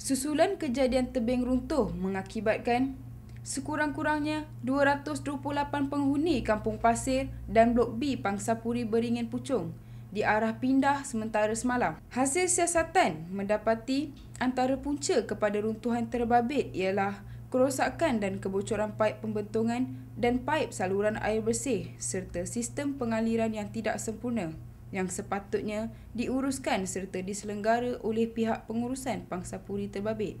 Susulan kejadian tebing runtuh mengakibatkan sekurang-kurangnya 228 penghuni Kampung Pasir dan Blok B Pangsapuri Beringin Pucung diarah pindah sementara semalam. Hasil siasatan mendapati antara punca kepada runtuhan terbabit ialah kerosakan dan kebocoran paip pembentungan dan paip saluran air bersih serta sistem pengaliran yang tidak sempurna yang sepatutnya diuruskan serta diselenggara oleh pihak pengurusan pangsapuri terbabit.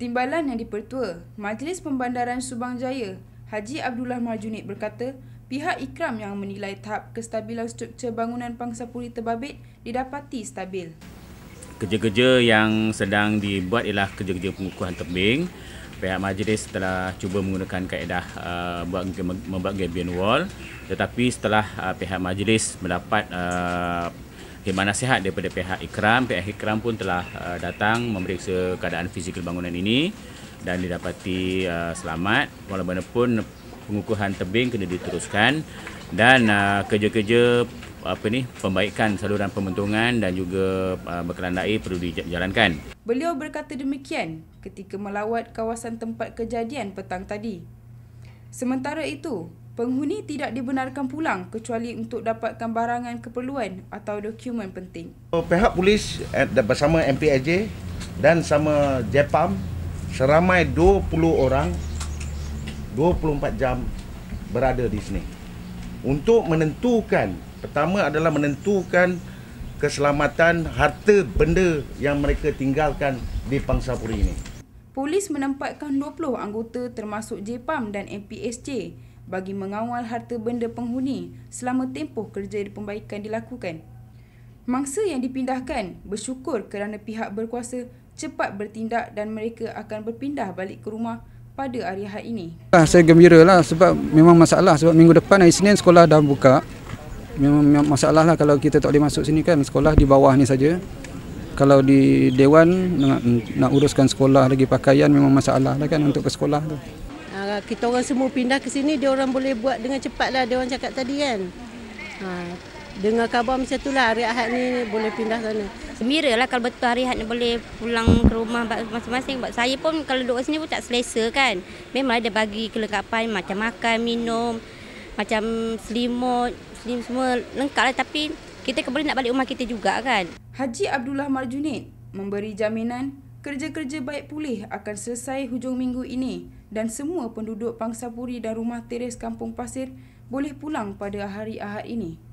Timbalan yang dipertua, Majlis Pembandaran Subang Jaya, Haji Abdullah Marjunid berkata, pihak ikram yang menilai tahap kestabilan struktur bangunan pangsapuri terbabit didapati stabil. Kerja-kerja yang sedang dibuat ialah kerja-kerja pengukuhan tebing pihak majlis telah cuba menggunakan kaedah uh, membuat gabion wall tetapi setelah uh, pihak majlis mendapat uh, khidmat nasihat daripada pihak ikram pihak ikram pun telah uh, datang memeriksa keadaan fizikal bangunan ini dan didapati uh, selamat walaupun pengukuhan tebing kena diteruskan dan uh, kerja-kerja uh, apa ni pembaikan saluran pembentungan dan juga uh, ah, bekalan air perlu dijalankan. Beliau berkata demikian ketika melawat kawasan tempat kejadian petang tadi. Sementara itu, penghuni tidak dibenarkan pulang kecuali untuk dapatkan barangan keperluan atau dokumen penting. Pihak polis eh, bersama MPAJ dan sama Jepam seramai 20 orang 24 jam berada di sini untuk menentukan Pertama adalah menentukan keselamatan harta benda yang mereka tinggalkan di Pangsapuri ini. Polis menempatkan 20 anggota termasuk JPAM dan MPSJ bagi mengawal harta benda penghuni selama tempoh kerja pembaikan dilakukan. Mangsa yang dipindahkan bersyukur kerana pihak berkuasa cepat bertindak dan mereka akan berpindah balik ke rumah pada hari ini. Ah, saya gembira lah sebab memang masalah sebab minggu depan hari Senin sekolah dah buka memang masalah lah kalau kita tak boleh masuk sini kan sekolah di bawah ni saja kalau di dewan nak, nak uruskan sekolah lagi pakaian memang masalah lah kan untuk ke sekolah tu ah, kita orang semua pindah ke sini dia orang boleh buat dengan cepat lah dia orang cakap tadi kan ha, dengar khabar macam tu lah hari Ahad ni boleh pindah sana Gembira lah kalau betul hari Ahad ni boleh pulang ke rumah masing-masing. Sebab saya pun kalau duduk sini pun tak selesa kan. Memang ada bagi kelengkapan macam makan, minum macam selimut, selimut semua lengkap lah tapi kita boleh nak balik rumah kita juga kan. Haji Abdullah Marjunid memberi jaminan kerja-kerja baik pulih akan selesai hujung minggu ini dan semua penduduk Pangsapuri dan rumah teres Kampung Pasir boleh pulang pada hari Ahad ini.